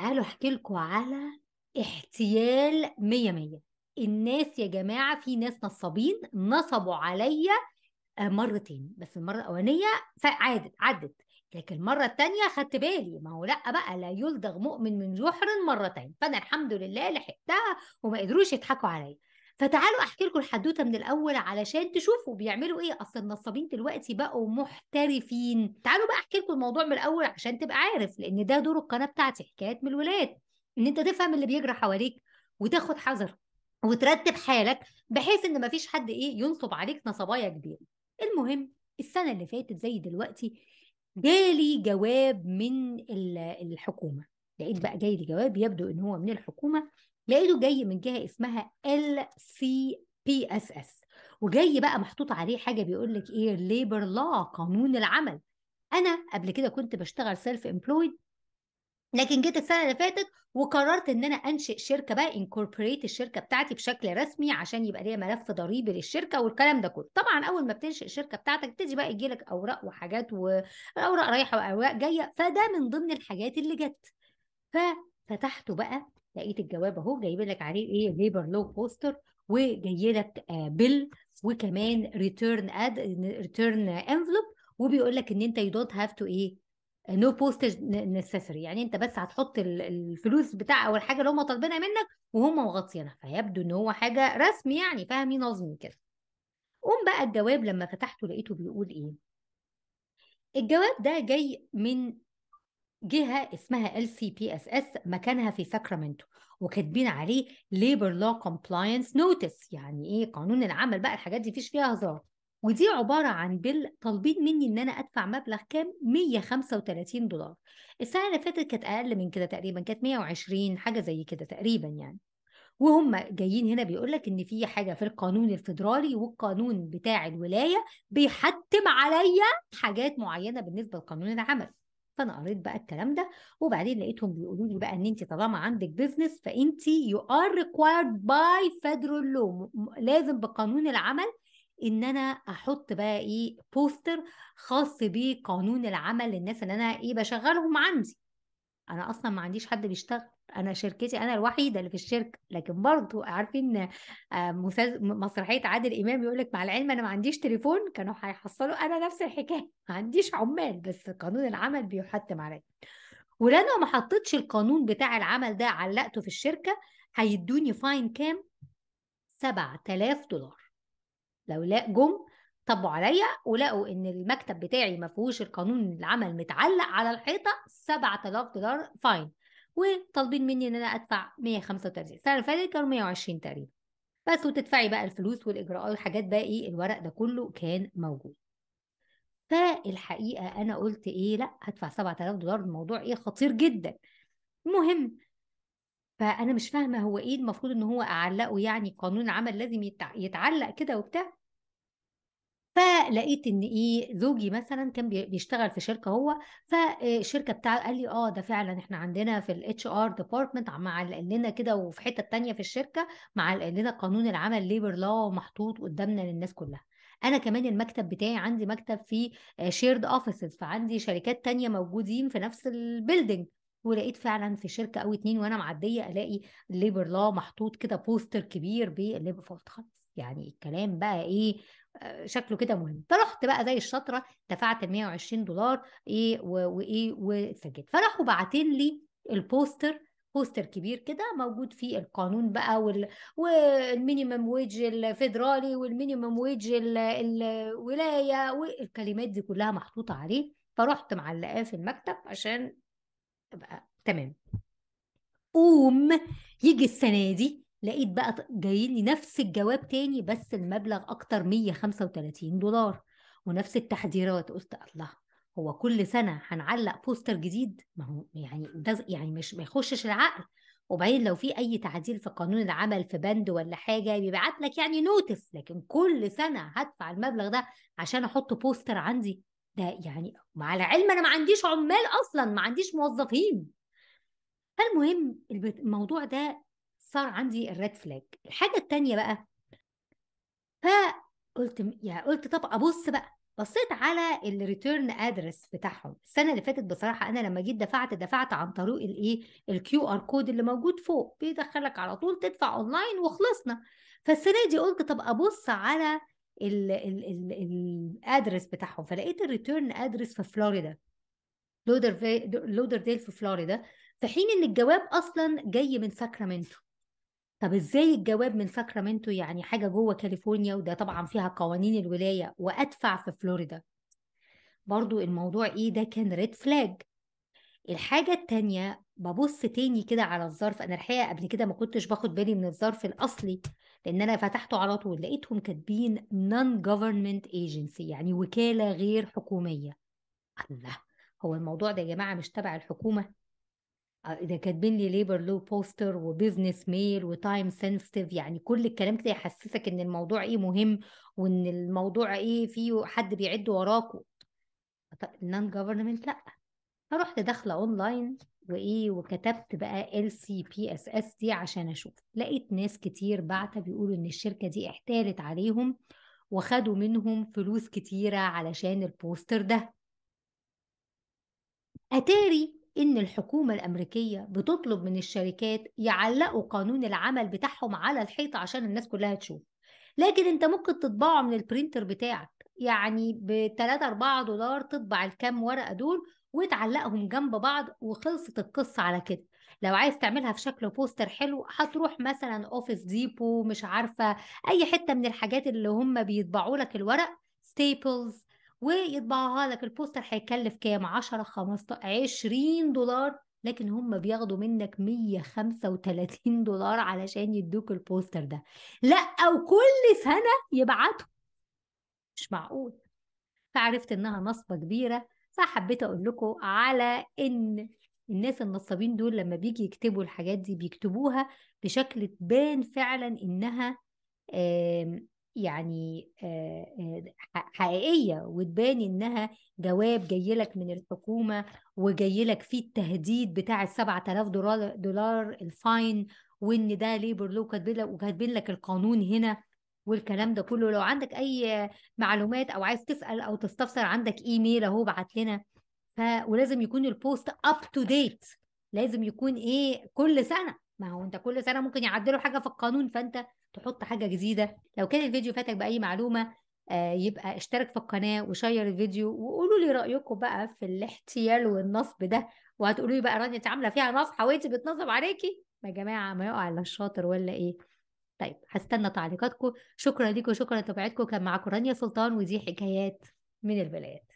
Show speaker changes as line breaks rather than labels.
تعالوا احكي لكم على احتيال مية مية الناس يا جماعة في ناس نصابين نصبوا عليا آه، مرتين بس المرة الأولانية عادت عدت لكن المرة التانية خدت بالي ما هو لأ بقى لا يلدغ مؤمن من جحر مرتين فأنا الحمد لله لحقتها وما قدروش يضحكوا عليا فتعالوا احكي لكم الحدوته من الاول علشان تشوفوا بيعملوا ايه اصل النصابين دلوقتي بقوا محترفين تعالوا بقى احكي لكم الموضوع من الاول عشان تبقى عارف لان ده دور القناه بتاعتي حكايات من الولاد ان انت تفهم اللي بيجرى حواليك وتاخد حذر وترتب حالك بحيث ان مفيش حد ايه ينصب عليك نصبايا كبيره المهم السنه اللي فاتت زي دلوقتي جالي جواب من الحكومه لقيت بقى جاي لي جواب يبدو ان هو من الحكومه لقيته جاي من جهه اسمها ال سي بي اس اس وجاي بقى محطوط عليه حاجه بيقول لك ايه ليبر لا قانون العمل انا قبل كده كنت بشتغل سيلف امبلويد لكن جيت السنه اللي فاتت وقررت ان انا انشئ شركه بقى انكوربوريت الشركه بتاعتي بشكل رسمي عشان يبقى ليا ملف ضريبي للشركه والكلام ده كله طبعا اول ما بتنشئ الشركه بتاعتك بتدي بقى يجي لك اوراق وحاجات واوراق رايحه واوراق جايه فده من ضمن الحاجات اللي جت ففتحته بقى لقيت الجواب اهو جايب لك عليه ايه ليبر لو بوستر وجاي لك بيل آه، وكمان ريتيرن اد ريتيرن انفلوب وبيقول لك ان انت يو دونت هاف تو ايه نو بوستج نسيسري يعني انت بس هتحط الفلوس بتاع او الحاجه اللي هم طالبينها منك وهم مغطيينها فيبدو ان هو حاجه رسمي يعني فهمي نظمي كده قوم بقى الجواب لما فتحته لقيته بيقول ايه الجواب ده جاي من جهه اسمها ال سي بي اس اس مكانها في ساكرامنتو وكاتبين عليه ليبر لا كومبلاينس نوتس يعني ايه قانون العمل بقى الحاجات دي فيش فيها هزار ودي عبارة عن بيل طالبين مني إن أنا أدفع مبلغ كام؟ 135 دولار. السنة اللي فاتت كانت أقل من كده تقريبا، كانت 120 حاجة زي كده تقريبا يعني. وهم جايين هنا بيقول لك إن في حاجة في القانون الفيدرالي والقانون بتاع الولاية بيحتم عليا حاجات معينة بالنسبة لقانون العمل. فانا قريت بقى الكلام ده وبعدين لقيتهم بيقولوا لي بقى ان انت طالما عندك بيزنس فانت يو ار ريكوايرد باي فيدرال لو لازم بقانون العمل ان انا احط بقى ايه بوستر خاص بقانون العمل للناس اللي انا ايه بشغلهم عندي انا اصلا ما عنديش حد بيشتغل انا شركتي انا الوحيده اللي في الشركه لكن برضو عارفين آه، مسرحيه عادل امام يقول لك مع العلم انا ما عنديش تليفون كانوا هيحصلوا انا نفس الحكايه ما عنديش عمال بس قانون العمل بيحتم عليا انا ما حطيتش القانون بتاع العمل ده علقته في الشركه هيدوني فاين كام 7000 دولار لو لا جم طبوا عليا ولقوا ان المكتب بتاعي ما فيهوش القانون العمل متعلق على الحيطه 7000 دولار فاين وطالبين مني ان انا ادفع 135 السنه اللي فاتت كانوا 120 تقريبا بس وتدفعي بقى الفلوس والاجراءات والحاجات بقى ايه الورق ده كله كان موجود فالحقيقه انا قلت ايه لا هدفع 7000 دولار الموضوع ايه خطير جدا المهم فانا مش فاهمه هو ايه المفروض ان هو اعلقه يعني قانون عمل لازم يتعلق كده وبتاع فلقيت إن إيه زوجي مثلًا كان بيشتغل في شركة هو، فالشركة بتاعه قال لي: "آه ده فعلًا إحنا عندنا في الاتش ار عم معلّق لنا كده وفي حته تانية في الشركة معلّق لنا قانون العمل ليبر لا محطوط قدّامنا للناس كلّها." أنا كمان المكتب بتاعي عندي مكتب في شيرد اوفيسز فعندي شركات تانية موجودين في نفس البيلدينج ولقيت فعلًا في شركة أو اتنين وأنا معديّة ألاقي ليبر لا محطوط كده بوستر كبير بالليبر فورد خلاص. يعني الكلام بقى ايه آه، شكله كده مهم فرحت بقى زي الشاطره دفعت ال 120 دولار ايه وايه وسجلت فراحوا باعتين لي البوستر بوستر كبير كده موجود فيه القانون بقى وال... والمينيمم ويج الفيدرالي والمينيمم ويج ال... الولايه والكلمات دي كلها محطوطه عليه فرحت معلقاه في المكتب عشان ابقى تمام قوم يجي السنه دي لقيت بقى جاي لي نفس الجواب تاني بس المبلغ اكتر 135 دولار ونفس التحذيرات قلت الله هو كل سنه هنعلق بوستر جديد ما هو يعني ده يعني مش ما يخشش العقل وبعدين لو في اي تعديل في قانون العمل في بند ولا حاجه بيبعت لك يعني نوتس لكن كل سنه هدفع المبلغ ده عشان احط بوستر عندي ده يعني مع العلم انا ما عنديش عمال اصلا ما عنديش موظفين فالمهم الموضوع ده صار عندي الريد فلاج الحاجه التانية بقى فقلت يعني قلت طب ابص بقى بصيت على الريتيرن ادرس بتاعهم السنه اللي فاتت بصراحه انا لما جيت دفعت دفعت عن طريق الايه الكيو ار كود اللي موجود فوق بيدخلك على طول تدفع اونلاين وخلصنا فالسنه دي قلت طب ابص على الادرس بتاعهم فلقيت الريتيرن ادرس في فلوريدا لودر في لودر ديل في فلوريدا في حين ان الجواب اصلا جاي من ساكرامنتو طب ازاي الجواب من ساكرامنتو يعني حاجة جوه كاليفورنيا وده طبعا فيها قوانين الولاية وأدفع في فلوريدا برضو الموضوع ايه ده كان ريد فلاج الحاجة التانية ببص تاني كده على الظرف أنا الحقيقة قبل كده ما كنتش باخد بالي من الظرف الأصلي لأن أنا فتحته على طول لقيتهم كاتبين non government agency يعني وكالة غير حكومية الله هو الموضوع ده يا جماعة مش تبع الحكومة ده آه، كاتبين لي ليبر لو بوستر وبزنس ميل وتايم سنسيتيف يعني كل الكلام كده يحسسك ان الموضوع ايه مهم وان الموضوع ايه فيه حد بيعد وراكوا نون جفرمنت لا فرحت داخله اونلاين وايه وكتبت بقى ال سي بي اس اس دي عشان اشوف لقيت ناس كتير بعتة بيقولوا ان الشركه دي احتالت عليهم وخدوا منهم فلوس كتيره علشان البوستر ده اتاري إن الحكومة الأمريكية بتطلب من الشركات يعلقوا قانون العمل بتاعهم على الحيطة عشان الناس كلها تشوف لكن أنت ممكن تطبعه من البرينتر بتاعك يعني ب 3 4 دولار تطبع الكام ورقة دول وتعلقهم جنب بعض وخلصت القصة على كده لو عايز تعملها في شكل بوستر حلو هتروح مثلا اوفيس ديبو مش عارفة أي حتة من الحاجات اللي هم بيطبعوا لك الورق ستيبلز ويطبعها لك البوستر هيكلف كام 10 15 20 دولار لكن هم بياخدوا منك 135 دولار علشان يدوك البوستر ده لا او كل سنه يبعتوا مش معقول فعرفت انها نصبه كبيره فحبيت اقول لكم على ان الناس النصابين دول لما بيجي يكتبوا الحاجات دي بيكتبوها بشكل تبان فعلا انها يعني آه، آه، حقيقيه وتبان انها جواب جاي لك من الحكومه وجاي لك فيه التهديد بتاع ال 7000 دولار دولار الفاين وان ده ليبر لو لك وكاتبين لك القانون هنا والكلام ده كله لو عندك اي معلومات او عايز تسال او تستفسر عندك ايميل اهو ابعت لنا ف ولازم يكون البوست اب تو ديت لازم يكون ايه كل سنه ما هو انت كل سنه ممكن يعدلوا حاجه في القانون فانت تحط حاجه جديده لو كان الفيديو فاتك باي معلومه آه، يبقى اشترك في القناه وشير الفيديو وقولوا لي رايكم بقى في الاحتيال والنصب ده وهتقولوا لي بقى رانيا انت عامله فيها نصب وانت بتنصب عليكي يا جماعه ما يقع الا الشاطر ولا ايه طيب هستنى تعليقاتكم شكرا ليكم شكرا لتابعتكم كان معاكم رانيا سلطان ودي حكايات من البلاد